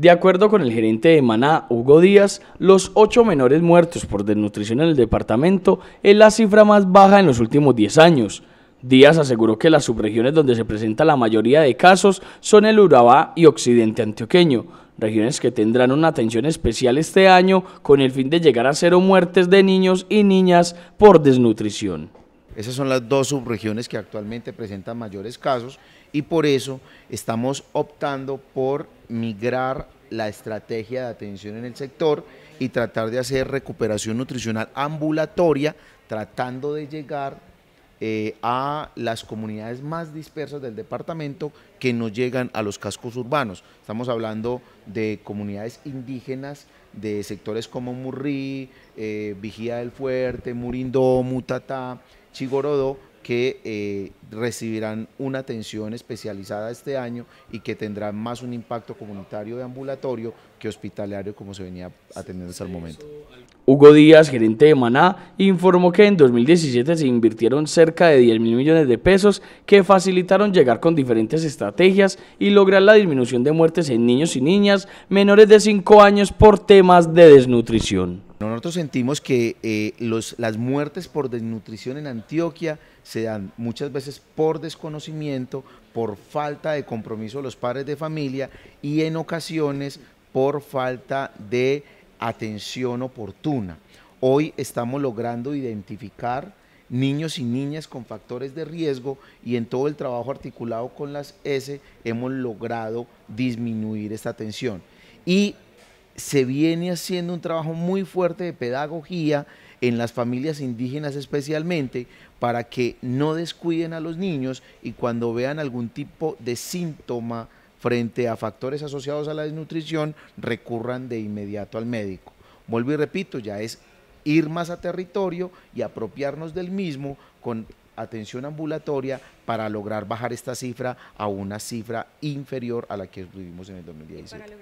De acuerdo con el gerente de Maná, Hugo Díaz, los ocho menores muertos por desnutrición en el departamento es la cifra más baja en los últimos 10 años. Díaz aseguró que las subregiones donde se presenta la mayoría de casos son el Urabá y Occidente Antioqueño, regiones que tendrán una atención especial este año con el fin de llegar a cero muertes de niños y niñas por desnutrición. Esas son las dos subregiones que actualmente presentan mayores casos y por eso estamos optando por migrar la estrategia de atención en el sector y tratar de hacer recuperación nutricional ambulatoria, tratando de llegar eh, a las comunidades más dispersas del departamento que no llegan a los cascos urbanos. Estamos hablando de comunidades indígenas de sectores como Murri, eh, Vigía del Fuerte, Murindó, Mutatá, Chigorodó que eh, recibirán una atención especializada este año y que tendrán más un impacto comunitario de ambulatorio que hospitalario como se venía atendiendo hasta el momento. Hugo Díaz, gerente de Maná, informó que en 2017 se invirtieron cerca de 10 mil millones de pesos que facilitaron llegar con diferentes estrategias y lograr la disminución de muertes en niños y niñas menores de 5 años por temas de desnutrición. Nosotros sentimos que eh, las muertes por desnutrición en Antioquia se dan muchas veces por desconocimiento, por falta de compromiso de los padres de familia y en ocasiones por falta de atención oportuna. Hoy estamos logrando identificar niños y niñas con factores de riesgo y en todo el trabajo articulado con las S hemos logrado disminuir esta atención. Y se viene haciendo un trabajo muy fuerte de pedagogía en las familias indígenas especialmente para que no descuiden a los niños y cuando vean algún tipo de síntoma frente a factores asociados a la desnutrición recurran de inmediato al médico. Vuelvo y repito, ya es ir más a territorio y apropiarnos del mismo con atención ambulatoria para lograr bajar esta cifra a una cifra inferior a la que tuvimos en el 2016